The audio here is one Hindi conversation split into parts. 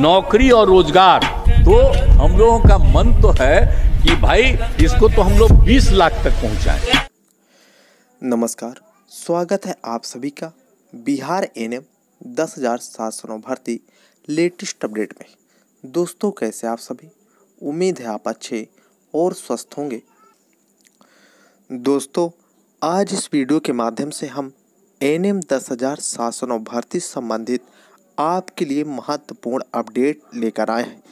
नौकरी और रोजगार तो हम लोगों का मन तो है कि भाई इसको तो हम लोग 20 लाख तक पहुंचाएं। नमस्कार स्वागत है आप सभी का बिहार एन एम दस हजार सात सौ भर्ती लेटेस्ट अपडेट में दोस्तों कैसे आप सभी उम्मीद है आप अच्छे और स्वस्थ होंगे दोस्तों आज इस वीडियो के माध्यम से हम एन एम दस हजार सात सौ भर्ती संबंधित आपके लिए महत्वपूर्ण अपडेट लेकर आए हैं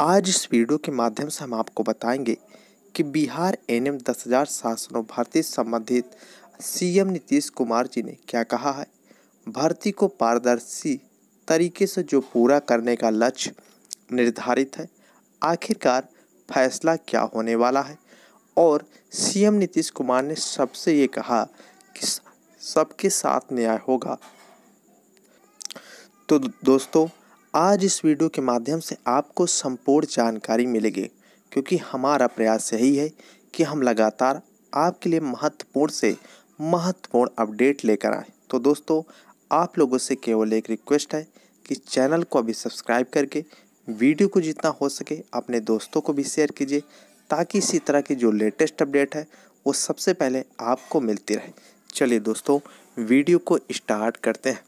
आज इस वीडियो के माध्यम से हम आपको बताएंगे कि बिहार एन एम दस हज़ार सात सौ भर्ती संबंधित सी एम नीतीश कुमार जी ने क्या कहा है भर्ती को पारदर्शी तरीके से जो पूरा करने का लक्ष्य निर्धारित है आखिरकार फैसला क्या होने वाला है और सीएम नीतीश कुमार ने सबसे ये कहा कि सबके साथ न्याय होगा तो दोस्तों आज इस वीडियो के माध्यम से आपको संपूर्ण जानकारी मिलेगी क्योंकि हमारा प्रयास यही है कि हम लगातार आपके लिए महत्वपूर्ण से महत्वपूर्ण अपडेट लेकर आए तो दोस्तों आप लोगों से केवल एक रिक्वेस्ट है कि चैनल को अभी सब्सक्राइब करके वीडियो को जितना हो सके अपने दोस्तों को भी शेयर कीजिए ताकि इसी तरह की जो लेटेस्ट अपडेट है वो सबसे पहले आपको मिलती रहे चलिए दोस्तों वीडियो को स्टार्ट करते हैं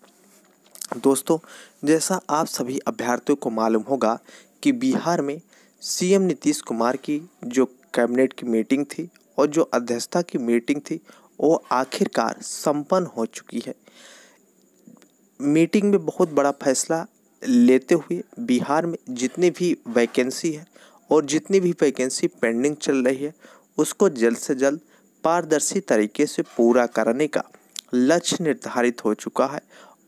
दोस्तों जैसा आप सभी अभ्यर्थियों को मालूम होगा कि बिहार में सीएम नीतीश कुमार की जो कैबिनेट की मीटिंग थी और जो अध्यक्षता की मीटिंग थी वो आखिरकार संपन्न हो चुकी है मीटिंग में बहुत बड़ा फैसला लेते हुए बिहार में जितनी भी वैकेंसी है और जितनी भी वैकेंसी पेंडिंग चल रही है उसको जल्द से जल्द पारदर्शी तरीके से पूरा करने का लक्ष्य निर्धारित हो चुका है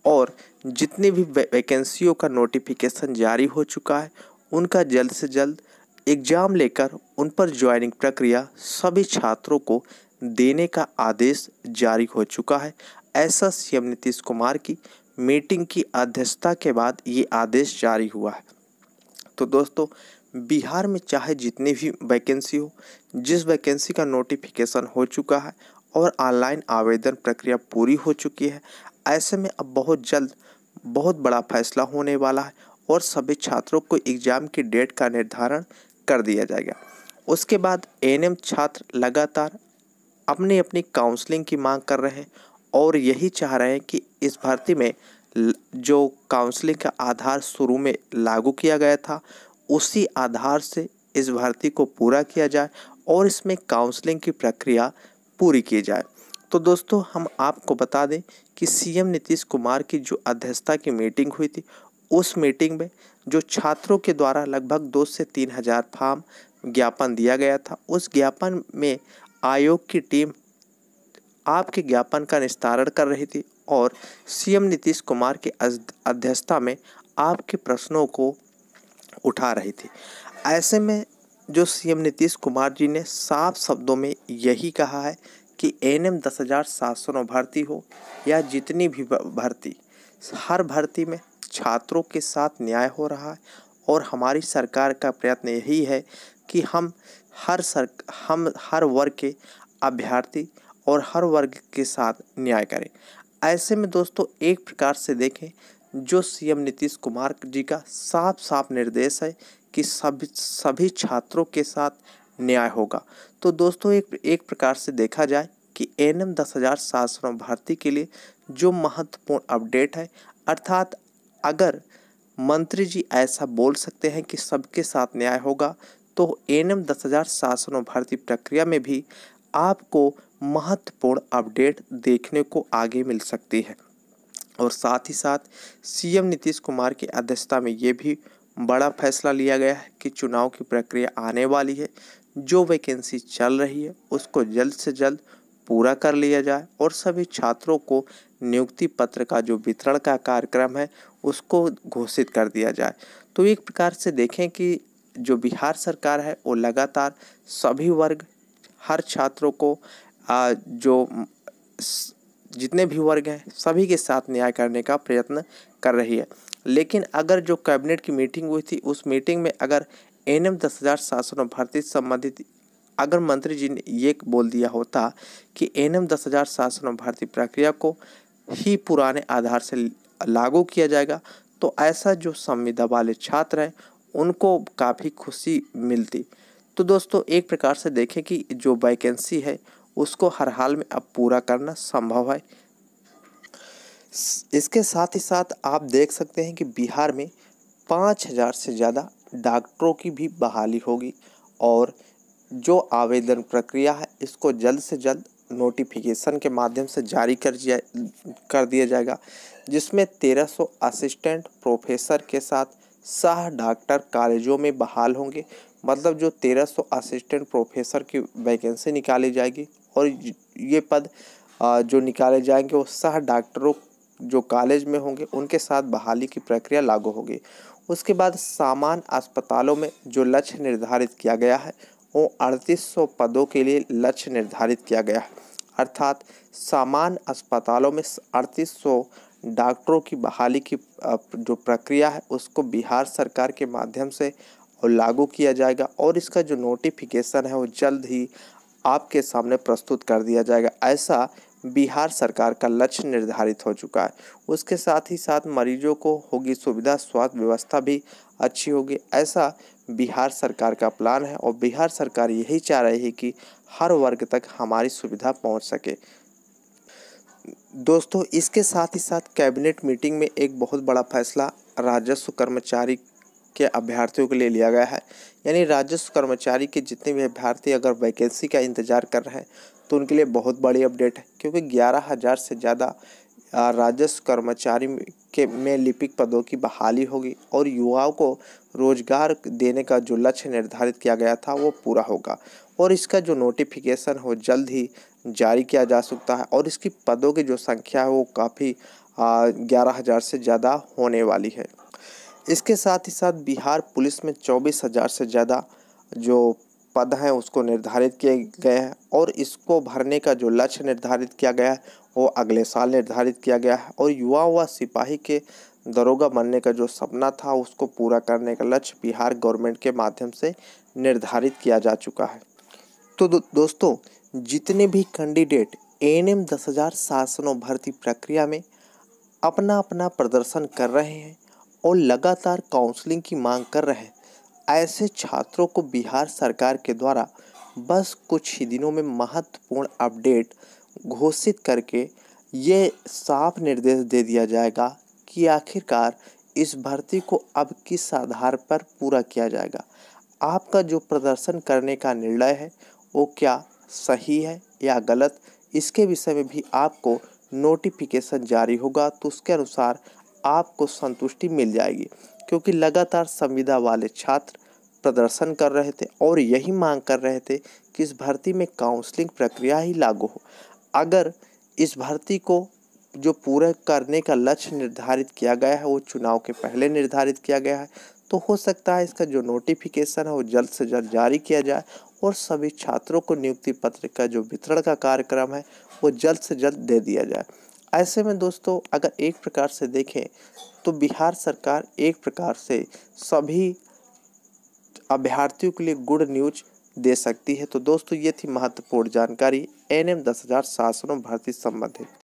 और जितनी भी वैकेंसियों का नोटिफिकेशन जारी हो चुका है उनका जल्द से जल्द एग्ज़ाम लेकर उन पर ज्वाइनिंग प्रक्रिया सभी छात्रों को देने का आदेश जारी हो चुका है ऐसा सीएम नीतीश कुमार की मीटिंग की अध्यक्षता के बाद ये आदेश जारी हुआ है तो दोस्तों बिहार में चाहे जितनी भी वैकेंसी हो जिस वैकेंसी का नोटिफिकेशन हो चुका है और ऑनलाइन आवेदन प्रक्रिया पूरी हो चुकी है ऐसे में अब बहुत जल्द बहुत बड़ा फैसला होने वाला है और सभी छात्रों को एग्ज़ाम की डेट का निर्धारण कर दिया जाएगा उसके बाद एन छात्र लगातार अपनी अपनी काउंसलिंग की मांग कर रहे हैं और यही चाह रहे हैं कि इस भर्ती में जो काउंसलिंग का आधार शुरू में लागू किया गया था उसी आधार से इस भर्ती को पूरा किया जाए और इसमें काउंसलिंग की प्रक्रिया पूरी की जाए तो दोस्तों हम आपको बता दें कि सीएम नीतीश कुमार की जो अध्यक्षता की मीटिंग हुई थी उस मीटिंग में जो छात्रों के द्वारा लगभग दो से तीन हज़ार फार्म ज्ञापन दिया गया था उस ज्ञापन में आयोग की टीम आपके ज्ञापन का निस्तारण कर रही थी और सीएम नीतीश कुमार के अध्यक्षता में आपके प्रश्नों को उठा रही थी ऐसे में जो सीएम नीतीश कुमार जी ने साफ शब्दों में यही कहा है कि एन एम दस हज़ार सात सौ नौ भर्ती हो या जितनी भी भर्ती हर भर्ती में छात्रों के साथ न्याय हो रहा है और हमारी सरकार का प्रयत्न यही है कि हम हर सर हम हर वर्ग के अभ्यर्थी और हर वर्ग के साथ न्याय करें ऐसे में दोस्तों एक प्रकार से देखें जो सीएम नीतीश कुमार जी का साफ साफ निर्देश है कि सभी सभी छात्रों के साथ न्याय होगा तो दोस्तों एक एक प्रकार से देखा जाए कि एन एम दस हज़ार सात सौ भर्ती के लिए जो महत्वपूर्ण अपडेट है अर्थात अगर मंत्री जी ऐसा बोल सकते हैं कि सबके साथ न्याय होगा तो एन एम दस हज़ार सात सौ भर्ती प्रक्रिया में भी आपको महत्वपूर्ण अपडेट देखने को आगे मिल सकती है और साथ ही साथ सीएम नीतीश कुमार की अध्यक्षता में ये भी बड़ा फैसला लिया गया है कि चुनाव की प्रक्रिया आने वाली है जो वैकेंसी चल रही है उसको जल्द से जल्द पूरा कर लिया जाए और सभी छात्रों को नियुक्ति पत्र का जो वितरण का कार्यक्रम है उसको घोषित कर दिया जाए तो एक प्रकार से देखें कि जो बिहार सरकार है वो लगातार सभी वर्ग हर छात्रों को जो जितने भी वर्ग हैं सभी के साथ न्याय करने का प्रयत्न कर रही है लेकिन अगर जो कैबिनेट की मीटिंग हुई थी उस मीटिंग में अगर एन एम दस हज़ार सात सौ भर्ती संबंधित अगर मंत्री जी ने ये बोल दिया होता कि एन एम दस हज़ार सात सौ भर्ती प्रक्रिया को ही पुराने आधार से लागू किया जाएगा तो ऐसा जो संविदा वाले छात्र हैं उनको काफ़ी खुशी मिलती तो दोस्तों एक प्रकार से देखें कि जो वैकेंसी है उसको हर हाल में अब पूरा करना संभव है इसके साथ ही साथ आप देख सकते हैं कि बिहार में पाँच हज़ार से ज़्यादा डॉक्टरों की भी बहाली होगी और जो आवेदन प्रक्रिया है इसको जल्द से जल्द नोटिफिकेशन के माध्यम से जारी कर दिया कर दिया जाएगा जिसमें 1300 असिस्टेंट प्रोफेसर के साथ सह डॉक्टर कॉलेजों में बहाल होंगे मतलब जो 1300 असिस्टेंट प्रोफेसर की वैकेंसी निकाली जाएगी और ये पद जो निकाले जाएंगे वो सह डॉक्टरों जो कॉलेज में होंगे उनके साथ बहाली की प्रक्रिया लागू होगी उसके बाद सामान अस्पतालों में जो लक्ष्य निर्धारित किया गया है वो अड़तीस पदों के लिए लक्ष्य निर्धारित किया गया है अर्थात सामान अस्पतालों में अड़तीस डॉक्टरों की बहाली की जो प्रक्रिया है उसको बिहार सरकार के माध्यम से लागू किया जाएगा और इसका जो नोटिफिकेशन है वो जल्द ही आपके सामने प्रस्तुत कर दिया जाएगा ऐसा बिहार सरकार का लक्ष्य निर्धारित हो चुका है उसके साथ ही साथ मरीजों को होगी सुविधा स्वास्थ्य व्यवस्था भी अच्छी होगी ऐसा बिहार सरकार का प्लान है और बिहार सरकार यही चाह रही है कि हर वर्ग तक हमारी सुविधा पहुंच सके दोस्तों इसके साथ ही साथ कैबिनेट मीटिंग में एक बहुत बड़ा फैसला राजस्व कर्मचारी के अभ्यर्थियों के लिए लिया गया है यानी राजस्व कर्मचारी के जितने भी अभ्यर्थी अगर वैकेंसी का इंतजार कर रहे हैं तो उनके लिए बहुत बड़ी अपडेट है क्योंकि ग्यारह हज़ार से ज़्यादा राजस्व कर्मचारी के में लिपिक पदों की बहाली होगी और युवाओं को रोजगार देने का जो लक्ष्य निर्धारित किया गया था वो पूरा होगा और इसका जो नोटिफिकेशन हो जल्द ही जारी किया जा सकता है और इसकी पदों की जो संख्या है वो काफ़ी ग्यारह हज़ार से ज़्यादा होने वाली है इसके साथ ही साथ बिहार पुलिस में चौबीस हज़ार से ज़्यादा जो पद हैं उसको निर्धारित किए गए हैं और इसको भरने का जो लक्ष्य निर्धारित किया गया है वो अगले साल निर्धारित किया गया है और युवा व सिपाही के दरोगा बनने का जो सपना था उसको पूरा करने का लक्ष्य बिहार गवर्नमेंट के माध्यम से निर्धारित किया जा चुका है तो दो, दोस्तों जितने भी कैंडिडेट एन एम दस हज़ार शासनों भर्ती प्रक्रिया में अपना अपना प्रदर्शन कर रहे हैं और लगातार काउंसलिंग की मांग कर रहे हैं ऐसे छात्रों को बिहार सरकार के द्वारा बस कुछ ही दिनों में महत्वपूर्ण अपडेट घोषित करके ये साफ निर्देश दे दिया जाएगा कि आखिरकार इस भर्ती को अब किस आधार पर पूरा किया जाएगा आपका जो प्रदर्शन करने का निर्णय है वो क्या सही है या गलत इसके विषय में भी आपको नोटिफिकेशन जारी होगा तो उसके अनुसार आपको संतुष्टि मिल जाएगी क्योंकि लगातार संविदा वाले छात्र प्रदर्शन कर रहे थे और यही मांग कर रहे थे कि इस भर्ती में काउंसलिंग प्रक्रिया ही लागू हो अगर इस भर्ती को जो पूरा करने का लक्ष्य निर्धारित किया गया है वो चुनाव के पहले निर्धारित किया गया है तो हो सकता है इसका जो नोटिफिकेशन है वो जल्द से जल्द जारी किया जाए और सभी छात्रों को नियुक्ति पत्र का जो वितरण का कार्यक्रम है वो जल्द से जल्द दे दिया जाए ऐसे में दोस्तों अगर एक प्रकार से देखें तो बिहार सरकार एक प्रकार से सभी अभ्यर्थियों के लिए गुड न्यूज दे सकती है तो दोस्तों ये थी महत्वपूर्ण जानकारी एन एम दस हज़ार शासनों भर्ती संबंधित